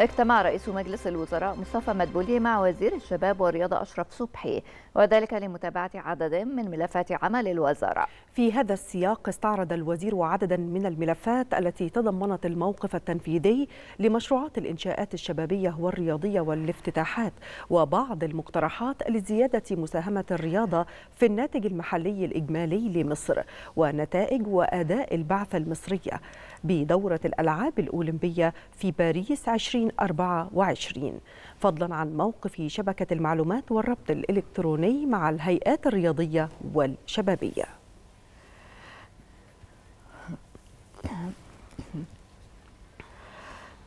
اجتمع رئيس مجلس الوزراء مصطفى مدبولي مع وزير الشباب والرياضة أشرف صبحي وذلك لمتابعة عدد من ملفات عمل الوزارة في هذا السياق استعرض الوزير عددا من الملفات التي تضمنت الموقف التنفيذي لمشروعات الإنشاءات الشبابية والرياضية والافتتاحات وبعض المقترحات لزيادة مساهمة الرياضة في الناتج المحلي الإجمالي لمصر ونتائج وأداء البعثة المصرية بدورة الألعاب الأولمبية في باريس 20 2024 فضلا عن موقف شبكة المعلومات والربط الإلكتروني مع الهيئات الرياضية والشبابية